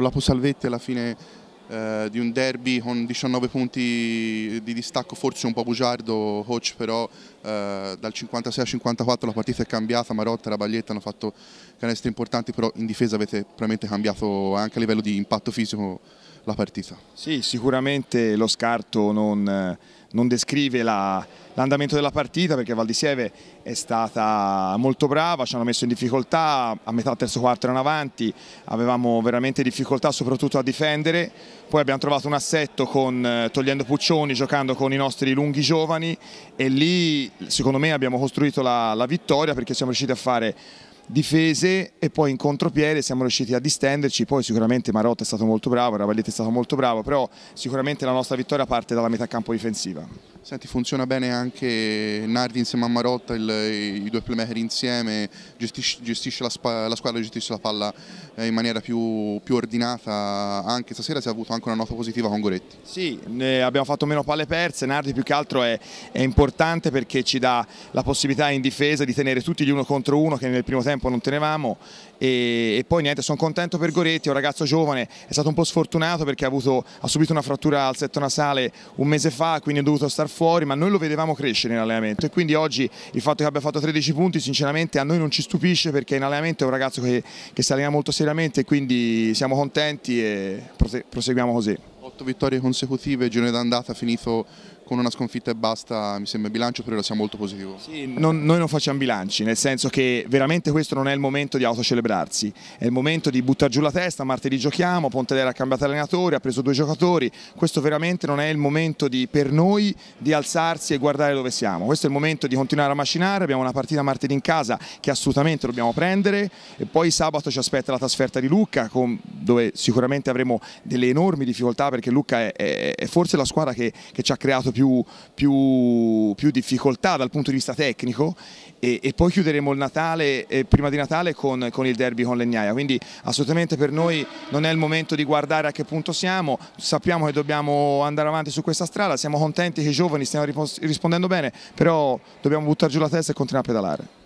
con la Pusalvetti alla fine eh, di un derby con 19 punti di distacco, forse un po' bugiardo coach, però eh, dal 56 al 54 la partita è cambiata, Marotta e Rabaglietta hanno fatto canestri importanti, però in difesa avete veramente cambiato anche a livello di impatto fisico la partita. Sì, sicuramente lo scarto non, non descrive l'andamento la, della partita perché Valdisieve è stata molto brava, ci hanno messo in difficoltà, a metà terzo quarto erano avanti, avevamo veramente difficoltà soprattutto a difendere, poi abbiamo trovato un assetto con, eh, togliendo Puccioni, giocando con i nostri lunghi giovani e lì secondo me abbiamo costruito la, la vittoria perché siamo riusciti a fare difese e poi in contropiede siamo riusciti a distenderci, poi sicuramente Marotta è stato molto bravo, Ravalletti è stato molto bravo, però sicuramente la nostra vittoria parte dalla metà campo difensiva. Senti, funziona bene anche Nardins e Mammarotta, il, i due playmaker insieme, gestisce, gestisce la, la, squadra, gestisce la palla eh, in maniera più, più, ordinata, anche stasera si è avuto anche una nota positiva con Goretti. Sì, abbiamo fatto meno palle perse, Nardi più che altro è, è, importante perché ci dà la possibilità in difesa di tenere tutti gli uno contro uno che nel primo tempo non tenevamo e, e poi niente, sono contento per Goretti, è un ragazzo giovane, è stato un po' sfortunato perché ha, avuto, ha subito una frattura al setto nasale un mese fa, quindi ha dovuto star fuori, ma noi lo vedevamo crescere in allenamento e quindi oggi il fatto che abbia fatto 13 punti sinceramente a noi non ci stupisce perché in allenamento è un ragazzo che, che si allena molto seriamente e quindi siamo contenti e proseguiamo così. Otto vittorie consecutive, il giorno d'andata finito con una sconfitta e basta mi sembra il bilancio, per ora sia molto positivo. Sì, non, noi non facciamo bilanci, nel senso che veramente questo non è il momento di autocelebrarsi, è il momento di buttare giù la testa, martedì giochiamo, Pontedera ha cambiato allenatore, ha preso due giocatori, questo veramente non è il momento di, per noi di alzarsi e guardare dove siamo, questo è il momento di continuare a macinare, abbiamo una partita martedì in casa che assolutamente dobbiamo prendere e poi sabato ci aspetta la trasferta di Lucca con, dove sicuramente avremo delle enormi difficoltà perché Lucca è, è, è forse la squadra che, che ci ha creato più più, più, più, difficoltà dal punto di vista tecnico e, e poi chiuderemo il Natale, eh, prima di Natale con, con, il derby con l'Egnaia, quindi assolutamente per noi non è il momento di guardare a che punto siamo, sappiamo che dobbiamo andare avanti su questa strada, siamo contenti che i giovani stiano rispondendo bene, però dobbiamo buttare giù la testa e continuare a pedalare.